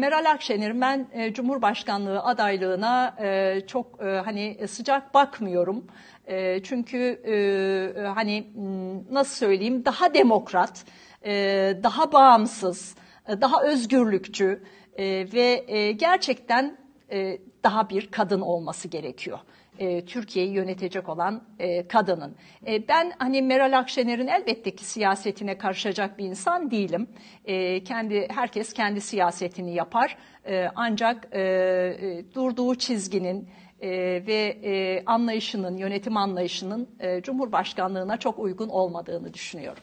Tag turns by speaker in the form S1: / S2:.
S1: Meral Akşener ben e, Cumhurbaşkanlığı adaylığına e, çok e, hani sıcak bakmıyorum. E, çünkü e, e hani nasıl söyleyeyim daha demokrat, e, daha bağımsız, e, daha özgürlükçü e, ve e, gerçekten e, daha bir kadın olması gerekiyor. E, Türkiye'yi yönetecek olan e, kadının. ben hani Meral Akşener'in elbette ki siyasetine karışacak bir insan değilim. kendi herkes kendi siyasetini yapar. ancak durduğu çizginin ve anlayışının, yönetim anlayışının Cumhurbaşkanlığına çok uygun olmadığını düşünüyorum.